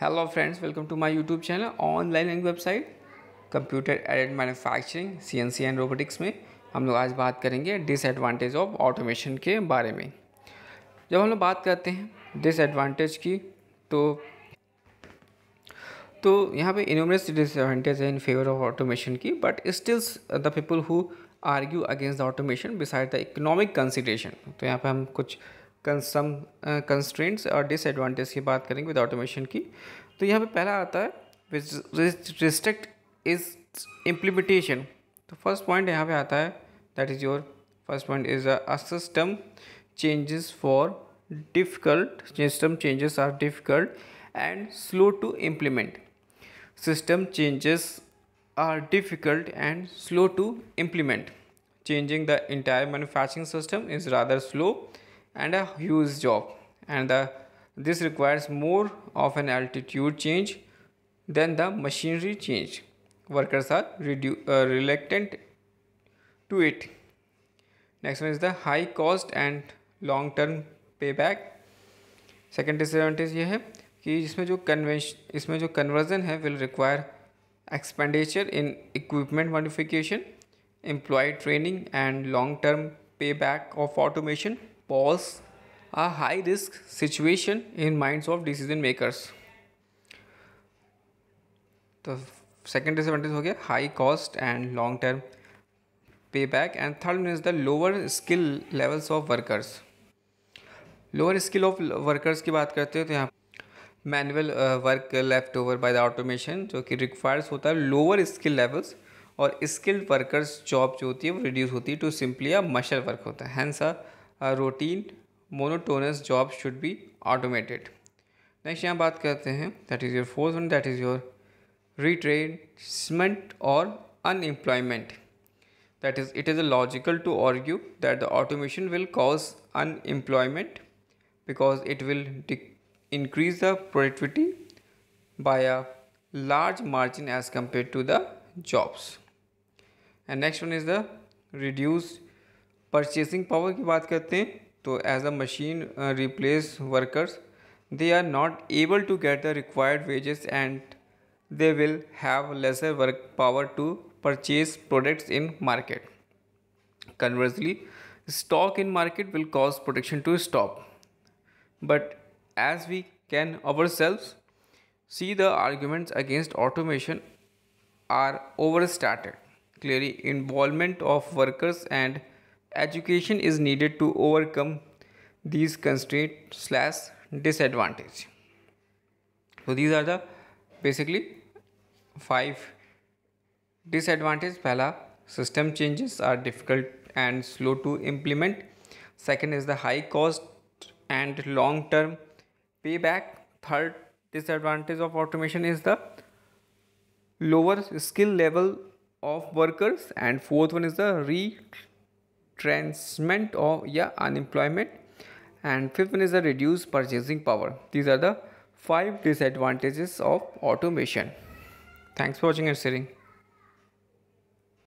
Hello friends welcome to my YouTube channel online learning website computer aided manufacturing CNC and robotics में हम लोग आज बात करेंगे डिसएडवांटेज ऑफ ऑटोमेशन के बारे में जब हम लोग बात करते हैं डिसएडवांटेज की तो तो यहाँ पे इनोमरेस डिसएडवांटेज है इन फेवर ऑफ ऑटोमेशन की but stills the people who argue against the automation beside the economic consideration तो यहाँ पर हम कुछ कंसम कंस्ट्रेंट्स uh, और डिसएडवांटेज की बात करेंगे विद ऑटोमेशन की तो यहाँ पे पहला आता है रिस्ट्रिक्ट इज इम्प्लीमेंटेशन तो फर्स्ट पॉइंट यहाँ पे आता है that is your first point is a system changes for difficult system changes are difficult and slow to implement system changes are difficult and slow to implement changing the entire manufacturing system is rather slow and a huge job and this requires more of an altitude change than the machinery change workers are uh, reluctant to it next one is the high cost and long term payback second disadvantage ye hai ki isme jo conversion will require expenditure in equipment modification employee training and long term payback of automation pose a high risk situation in minds of decision makers तो second disadvantage हो गया high cost and long term payback and third mean is the lower skill levels of workers lower skill of workers की बात करते हैं तो यहाँ manual work left over by the automation जो कि रिक्वायर्स होता है लोअर स्किल लेवल्स और स्किल्ड वर्कर्स जॉब जो होती है वो रिड्यूस होती है to simply a muscle work होता है hence a a routine monotonous job should be automated next यहाँ बात करते हैं that is your fourth one that is your retrenchment और unemployment that is it is a logical to argue that the automation will cause unemployment because it will increase the productivity by a large margin as compared to the jobs and next one is the reduced Purchasing power की बात करते हैं तो as a machine replace workers they are not able to get the required wages and they will have lesser work power to purchase products in market. Conversely, stock in market will cause production to stop. But as we can ourselves see the arguments against automation are overstated. Clearly, involvement of workers and education is needed to overcome these constraints slash disadvantage so these are the basically five disadvantage pehla system changes are difficult and slow to implement second is the high cost and long term payback third disadvantage of automation is the lower skill level of workers and fourth one is the re retrenchment or yeah unemployment and fifth one is the reduced purchasing power these are the five disadvantages of automation thanks for watching and sharing